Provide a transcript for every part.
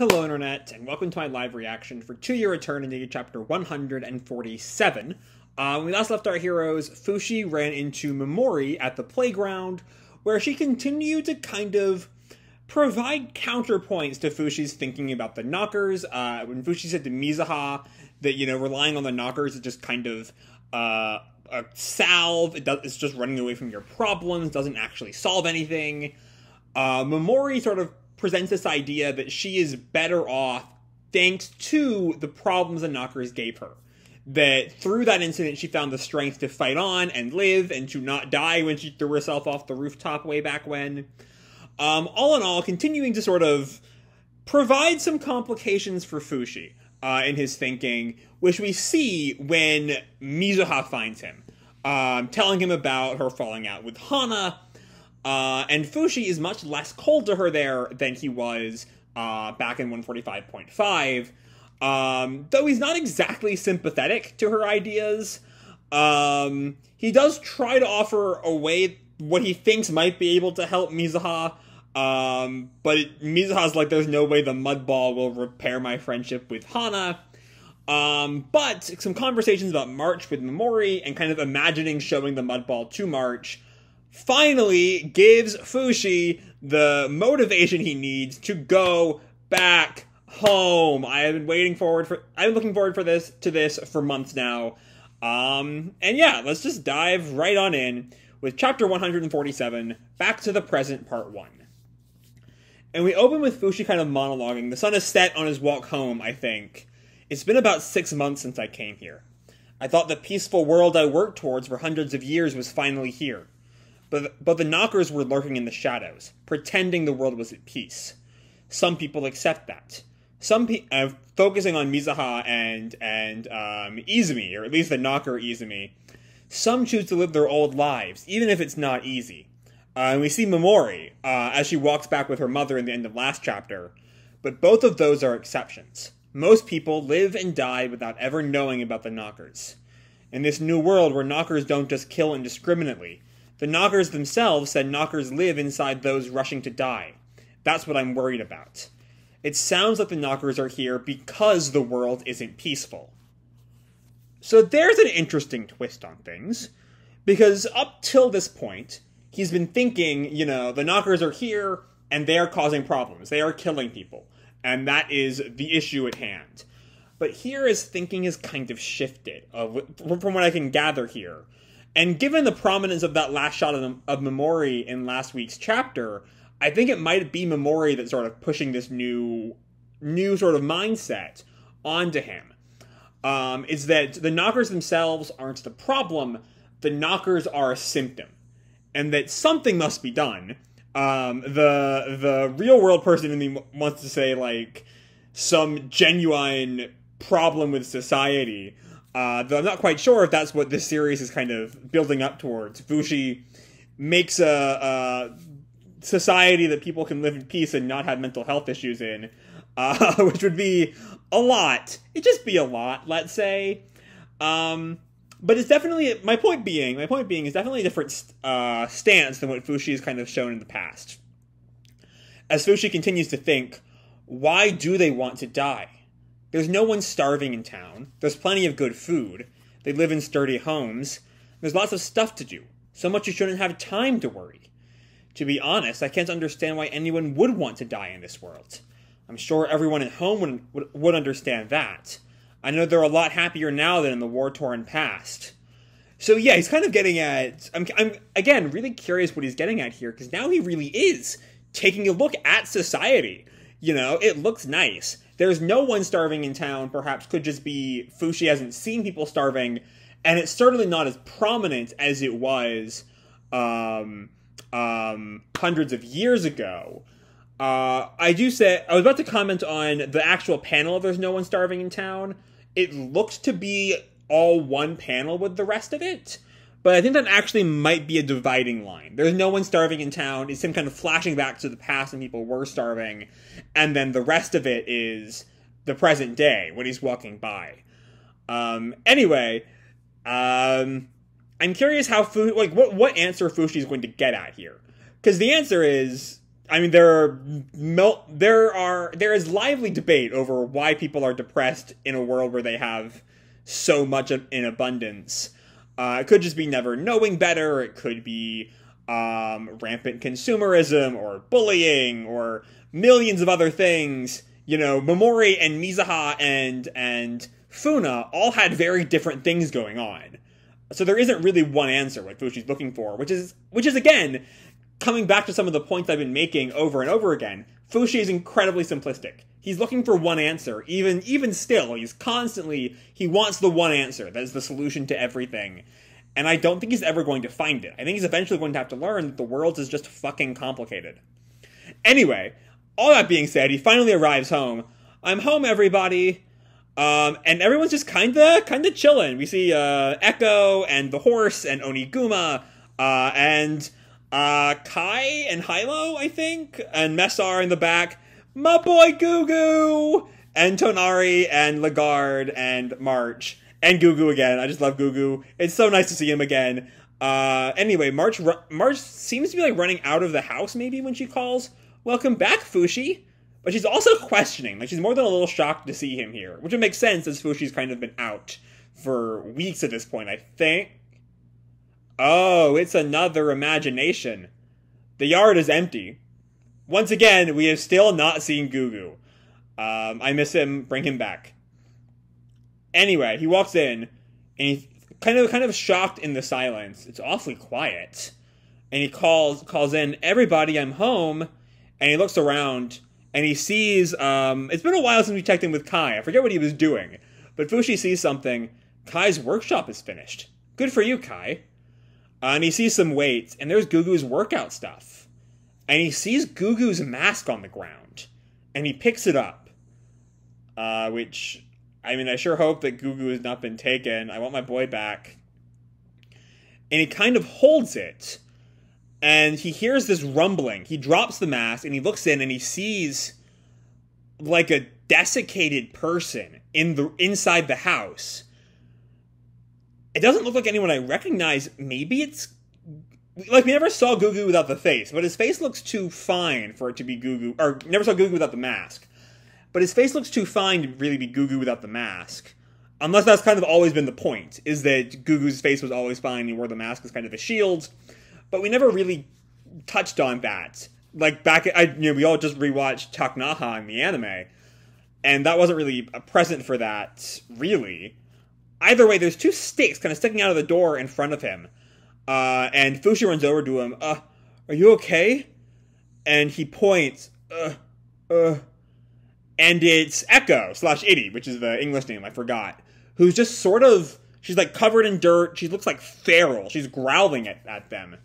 Hello, Internet, and welcome to my live reaction for Two Year Eternity, Chapter 147. Uh, when we last left our heroes, Fushi ran into Memori at the playground, where she continued to kind of provide counterpoints to Fushi's thinking about the knockers. Uh, when Fushi said to Mizaha that, you know, relying on the knockers is just kind of uh, a salve, it does, it's just running away from your problems, doesn't actually solve anything. Uh, Memori sort of presents this idea that she is better off thanks to the problems the knockers gave her. That through that incident, she found the strength to fight on and live and to not die when she threw herself off the rooftop way back when. Um, all in all, continuing to sort of provide some complications for Fushi uh, in his thinking, which we see when Mizuha finds him, um, telling him about her falling out with Hana uh, and Fushi is much less cold to her there than he was uh, back in 145.5. Um, though he's not exactly sympathetic to her ideas, um, he does try to offer a way what he thinks might be able to help Mizuha. Um, but it, Mizuha's like, there's no way the mud ball will repair my friendship with Hana. Um, but some conversations about March with Mamori and kind of imagining showing the mud ball to March finally gives Fushi the motivation he needs to go back home. I have been waiting forward for I've been looking forward for this to this for months now. Um and yeah, let's just dive right on in with chapter 147, Back to the Present Part 1. And we open with Fushi kind of monologuing. The sun is set on his walk home, I think. It's been about six months since I came here. I thought the peaceful world I worked towards for hundreds of years was finally here but, but the knockers were lurking in the shadows, pretending the world was at peace. Some people accept that. Some pe- uh, focusing on Mizaha and and um, Izumi, or at least the knocker Izumi. Some choose to live their old lives, even if it's not easy. Uh, and we see Momori uh, as she walks back with her mother in the end of last chapter. But both of those are exceptions. Most people live and die without ever knowing about the knockers. In this new world where knockers don't just kill indiscriminately, the knockers themselves said knockers live inside those rushing to die. That's what I'm worried about. It sounds like the knockers are here because the world isn't peaceful. So there's an interesting twist on things, because up till this point, he's been thinking, you know, the knockers are here and they are causing problems. They are killing people. And that is the issue at hand. But here his thinking has kind of shifted, from what I can gather here. And given the prominence of that last shot of, of Memori in last week's chapter, I think it might be Memori that's sort of pushing this new, new sort of mindset onto him. Um, is that the knockers themselves aren't the problem, the knockers are a symptom, and that something must be done. Um, the the real world person in me wants to say like some genuine problem with society, uh, though I'm not quite sure if that's what this series is kind of building up towards. Fushi makes a, a society that people can live in peace and not have mental health issues in, uh, which would be a lot. It'd just be a lot, let's say. Um, but it's definitely my point being. My point being is definitely a different uh, stance than what Fushi has kind of shown in the past. As Fushi continues to think, why do they want to die? There's no one starving in town. There's plenty of good food. They live in sturdy homes. There's lots of stuff to do. So much you shouldn't have time to worry. To be honest, I can't understand why anyone would want to die in this world. I'm sure everyone at home would, would, would understand that. I know they're a lot happier now than in the war-torn past. So yeah, he's kind of getting at. I'm, I'm again really curious what he's getting at here because now he really is taking a look at society. You know, it looks nice there's no one starving in town perhaps could just be Fushi hasn't seen people starving, and it's certainly not as prominent as it was um, um, hundreds of years ago. Uh, I do say I was about to comment on the actual panel of "There's No One Starving in Town." It looks to be all one panel with the rest of it. But I think that actually might be a dividing line. There's no one starving in town. It's him kind of flashing back to the past when people were starving. And then the rest of it is the present day when he's walking by. Um, anyway, um, I'm curious how Fu like what what answer Fushi is going to get at here, because the answer is I mean there are mel- there are there is lively debate over why people are depressed in a world where they have so much in abundance. Uh, it could just be never knowing better. It could be um, rampant consumerism or bullying or millions of other things. You know, Momori and Mizaha and and Funa all had very different things going on. So there isn't really one answer what Fushi's looking for, which is which is again coming back to some of the points I've been making over and over again. Fushi is incredibly simplistic. He's looking for one answer. Even even still, he's constantly he wants the one answer that is the solution to everything. And I don't think he's ever going to find it. I think he's eventually going to have to learn that the world is just fucking complicated. Anyway, all that being said, he finally arrives home. I'm home, everybody. Um, and everyone's just kinda kinda chilling. We see uh, Echo and the horse and Oniguma uh, and uh, Kai and Hilo, I think, and Messar in the back, my boy Gugu, and Tonari and Lagarde and March and Gugu again. I just love Gugu. It's so nice to see him again. Uh, anyway, March March seems to be like running out of the house maybe when she calls. Welcome back, Fushi. But she's also questioning. Like she's more than a little shocked to see him here, which would make sense as Fushi's kind of been out for weeks at this point, I think. Oh, it's another imagination. The yard is empty. Once again, we have still not seen Gugu. Um, I miss him. Bring him back. Anyway, he walks in, and he's kind of kind of shocked in the silence. It's awfully quiet, and he calls calls in everybody. I'm home, and he looks around and he sees. Um, it's been a while since we checked in with Kai. I forget what he was doing, but Fushi sees something. Kai's workshop is finished. Good for you, Kai. Uh, and he sees some weights, and there's Gugu's workout stuff. And he sees Gugu's mask on the ground, and he picks it up. Uh, which, I mean, I sure hope that Gugu has not been taken. I want my boy back. And he kind of holds it, and he hears this rumbling. He drops the mask, and he looks in, and he sees like a desiccated person in the inside the house it doesn't look like anyone I recognize. Maybe it's like we never saw Gugu without the face, but his face looks too fine for it to be Gugu. Or never saw Gugu without the mask, but his face looks too fine to really be Gugu without the mask. Unless that's kind of always been the point, is that Gugu's face was always fine. and He wore the mask as kind of a shield, but we never really touched on that. Like back, I you know we all just rewatched Taknaha in the anime, and that wasn't really a present for that really Either way, there's two stakes kind of sticking out of the door in front of him. Uh, and Fushi runs over to him. Uh, are you okay? And he points. Uh, uh. And it's Echo slash Itty, which is the English name I forgot, who's just sort of she's like covered in dirt. She looks like feral. She's growling at, at them.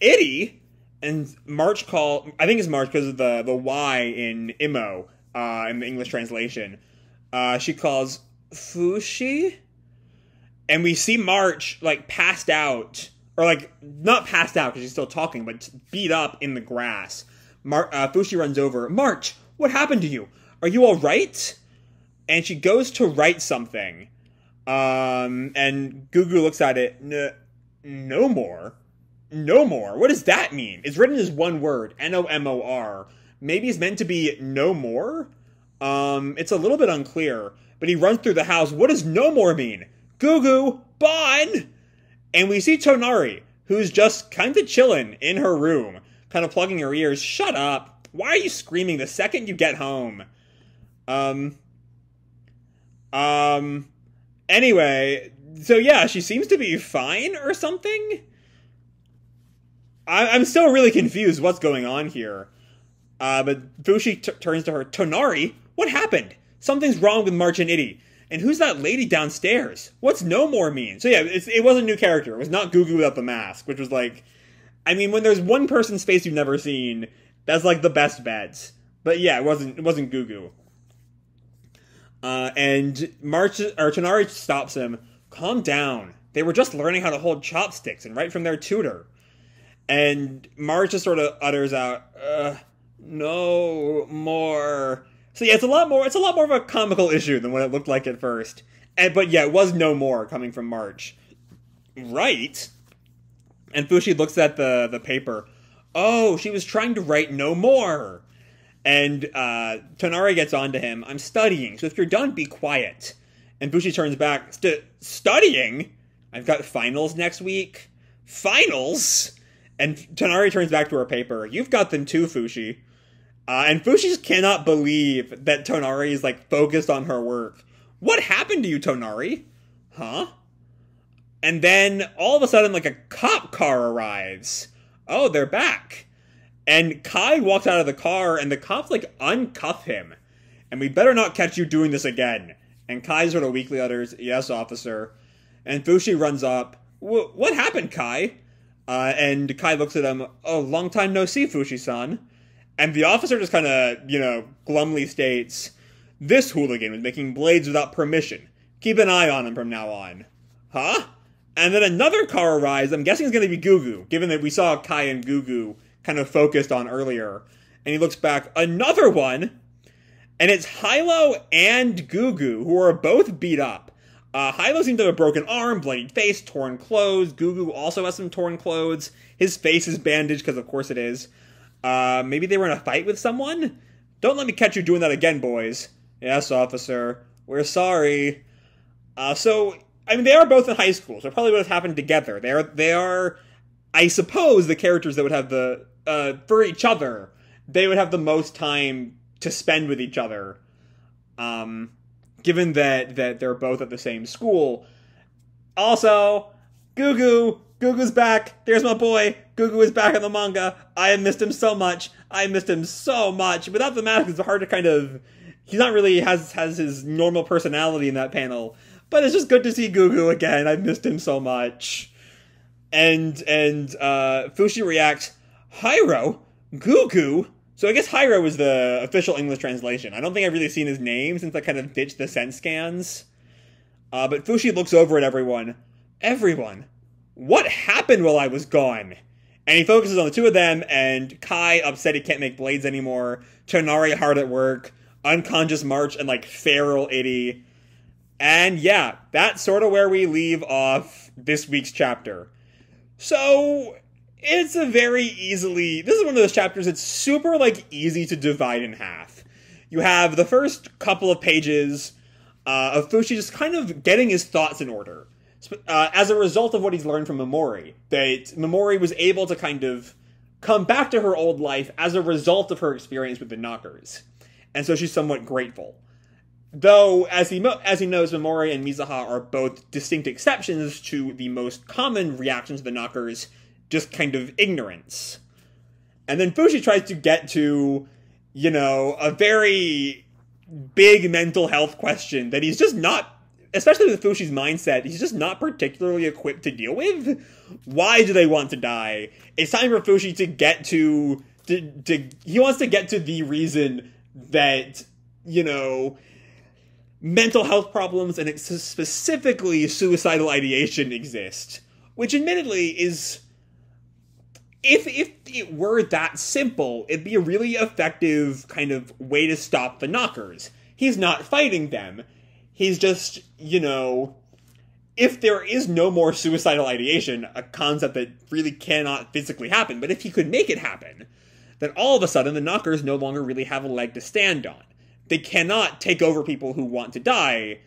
Itty and March call I think it's March because of the the Y in Imo uh, in the English translation. Uh, she calls Fushi, and we see March like passed out or like not passed out because she's still talking, but beat up in the grass. Mar- uh, Fushi runs over. March, what happened to you? Are you all right? And she goes to write something, um, and Gugu looks at it. no more, no more. What does that mean? It's written as one word, N O M O R. Maybe it's meant to be no more. Um, it's a little bit unclear but he runs through the house. What does no more mean? Goo goo, bon! And we see Tonari, who's just kind of chilling in her room, kind of plugging her ears. Shut up! Why are you screaming the second you get home? Um. Um. Anyway, so yeah, she seems to be fine or something. I- I'm still really confused what's going on here. Uh, but Fushi t- turns to her, Tonari, what happened? Something's wrong with March and Itty. And who's that lady downstairs? What's no more mean? So yeah, it was a new character. It was not Goo Goo the mask, which was like, I mean, when there's one person's face you've never seen, that's like the best bet. But yeah, it wasn't it wasn't Goo Goo. Uh, and March or Tanari stops him. Calm down. They were just learning how to hold chopsticks and right from their tutor. And March just sort of utters out, uh, "No more." So yeah, it's a lot more. It's a lot more of a comical issue than what it looked like at first. And but yeah, it was no more coming from March, right? And Fushi looks at the the paper. Oh, she was trying to write no more. And uh, Tonari gets on to him. I'm studying, so if you're done, be quiet. And Fushi turns back. St- studying? I've got finals next week. Finals? And Tonari turns back to her paper. You've got them too, Fushi. Uh, and Fushi just cannot believe that Tonari is like focused on her work. What happened to you, Tonari? Huh? And then all of a sudden, like a cop car arrives. Oh, they're back. And Kai walks out of the car, and the cops like uncuff him. And we better not catch you doing this again. And Kai sort of weakly utters, "Yes, officer." And Fushi runs up. What happened, Kai? Uh, and Kai looks at him. Oh, long time no see, Fushi-san. And the officer just kind of, you know, glumly states, This hooligan was making blades without permission. Keep an eye on him from now on. Huh? And then another car arrives, I'm guessing it's going to be Gugu, given that we saw Kai and Gugu kind of focused on earlier. And he looks back, another one! And it's Hilo and Gugu, who are both beat up. Uh, Hilo seems to have a broken arm, bloodied face, torn clothes. Gugu also has some torn clothes. His face is bandaged, because of course it is. Uh, maybe they were in a fight with someone? Don't let me catch you doing that again, boys. Yes, officer. We're sorry. Uh, so, I mean, they are both in high school, so probably would have happened together. They are, they are, I suppose, the characters that would have the, uh, for each other, they would have the most time to spend with each other. Um, given that, that they're both at the same school. Also, Gugu. Gugu's back. There's my boy. Gugu is back in the manga. I have missed him so much. I missed him so much. Without the mask, it's hard to kind of. He's not really has has his normal personality in that panel, but it's just good to see Gugu again. I missed him so much. And and uh, Fushi reacts. Hyro, Gugu. So I guess Hyro is the official English translation. I don't think I've really seen his name since I kind of ditched the sense scans. Uh, but Fushi looks over at everyone. Everyone, what happened while I was gone? And he focuses on the two of them, and Kai upset he can't make blades anymore, Tonari hard at work, unconscious March, and like feral Itty. And yeah, that's sort of where we leave off this week's chapter. So it's a very easily this is one of those chapters that's super like easy to divide in half. You have the first couple of pages uh, of Fushi just kind of getting his thoughts in order uh, as a result of what he's learned from Memori, that Memori was able to kind of come back to her old life as a result of her experience with the Knockers, and so she's somewhat grateful. Though, as he mo- as he knows, Memori and Mizaha are both distinct exceptions to the most common reaction to the Knockers, just kind of ignorance. And then Fushi tries to get to, you know, a very big mental health question that he's just not especially with Fushi's mindset, he's just not particularly equipped to deal with. Why do they want to die? It's time for Fushi to get to to, to he wants to get to the reason that you know mental health problems and specifically suicidal ideation exist, which admittedly is if if it were that simple, it'd be a really effective kind of way to stop the knockers. He's not fighting them. He's just, you know, if there is no more suicidal ideation, a concept that really cannot physically happen, but if he could make it happen, then all of a sudden the knockers no longer really have a leg to stand on. They cannot take over people who want to die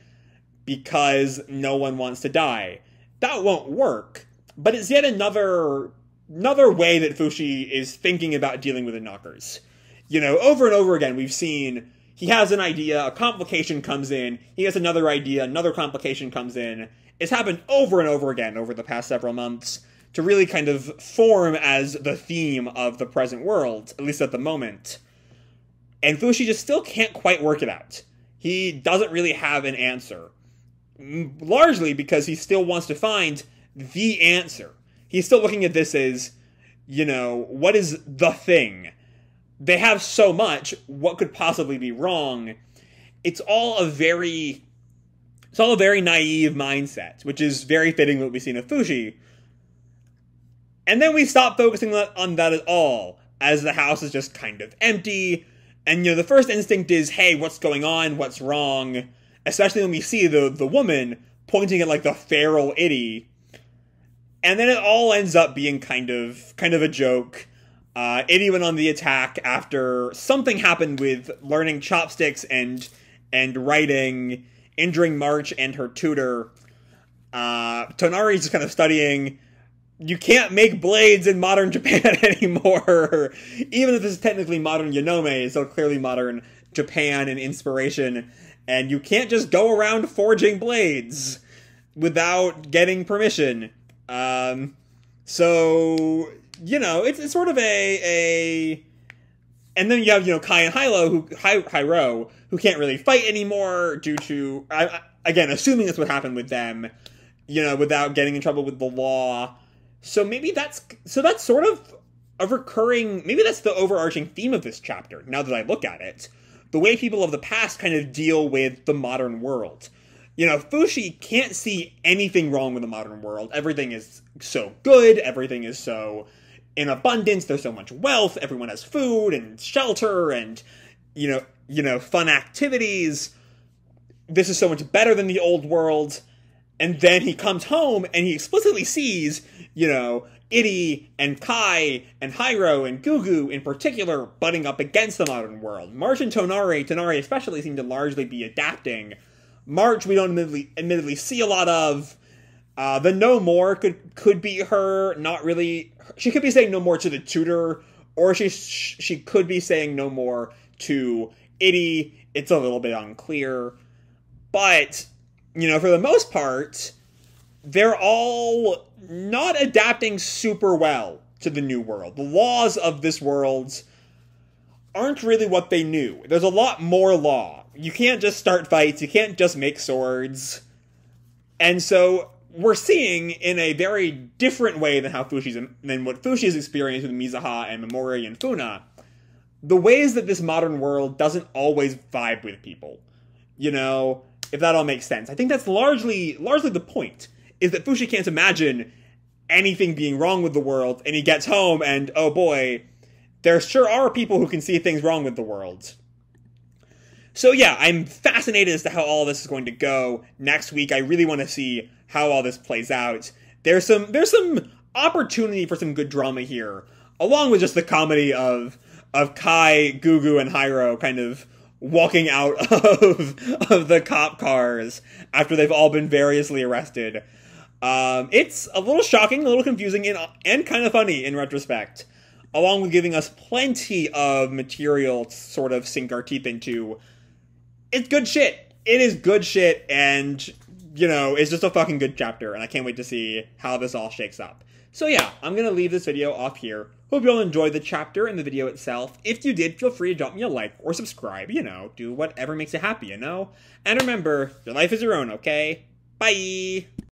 because no one wants to die. That won't work, but it's yet another another way that Fushi is thinking about dealing with the knockers. You know, over and over again we've seen he has an idea, a complication comes in, he has another idea, another complication comes in. It's happened over and over again over the past several months to really kind of form as the theme of the present world, at least at the moment. And Fushi just still can't quite work it out. He doesn't really have an answer, largely because he still wants to find the answer. He's still looking at this as, you know, what is the thing? they have so much. What could possibly be wrong? It's all a very it's all a very naive mindset, which is very fitting what we see in Fuji. And then we stop focusing on that at all, as the house is just kind of empty. And you know, the first instinct is, hey, what's going on? What's wrong? Especially when we see the the woman pointing at like the feral itty. And then it all ends up being kind of kind of a joke uh, even on the attack after something happened with learning chopsticks and and writing, injuring March and her tutor. Uh, Tonari's just kind of studying. You can't make blades in modern Japan anymore, even if this is technically modern Yanome, so clearly modern Japan and inspiration. And you can't just go around forging blades without getting permission. Um, so you know, it's, it's sort of a a and then you have you know Kai and Hilo who Hi, who can't really fight anymore due to I, I, again assuming that's what happened with them, you know, without getting in trouble with the law. So maybe that's so that's sort of a recurring maybe that's the overarching theme of this chapter. Now that I look at it, the way people of the past kind of deal with the modern world. You know, Fushi can't see anything wrong with the modern world. Everything is so good. Everything is so in abundance. There's so much wealth. Everyone has food and shelter and you know you know fun activities. This is so much better than the old world. And then he comes home and he explicitly sees you know Itty and Kai and Hiro and Gugu in particular butting up against the modern world. March and Tonari, Tonari especially, seem to largely be adapting. March, we don't admittedly, admittedly see a lot of uh, the no more could could be her not really. She could be saying no more to the tutor, or she she could be saying no more to Itty. It's a little bit unclear, but you know, for the most part, they're all not adapting super well to the new world. The laws of this world aren't really what they knew. There's a lot more law. You can't just start fights. You can't just make swords. And so we're seeing in a very different way than how Fushi's than what Fushi's experienced with Mizaha and Memori and Funa, the ways that this modern world doesn't always vibe with people. You know, if that all makes sense. I think that's largely largely the point is that Fushi can't imagine anything being wrong with the world and he gets home and oh boy, there sure are people who can see things wrong with the world. So yeah, I'm fascinated as to how all this is going to go next week. I really want to see how all this plays out. There's some there's some opportunity for some good drama here, along with just the comedy of of Kai, Gugu, and Hiro kind of walking out of of the cop cars after they've all been variously arrested. Um, it's a little shocking, a little confusing, and and kind of funny in retrospect, along with giving us plenty of material to sort of sink our teeth into it's good shit. It is good shit, and you know, it's just a fucking good chapter, and I can't wait to see how this all shakes up. So yeah, I'm gonna leave this video off here. Hope you all enjoyed the chapter and the video itself. If you did, feel free to drop me a like or subscribe, you know, do whatever makes you happy, you know? And remember, your life is your own, okay? Bye!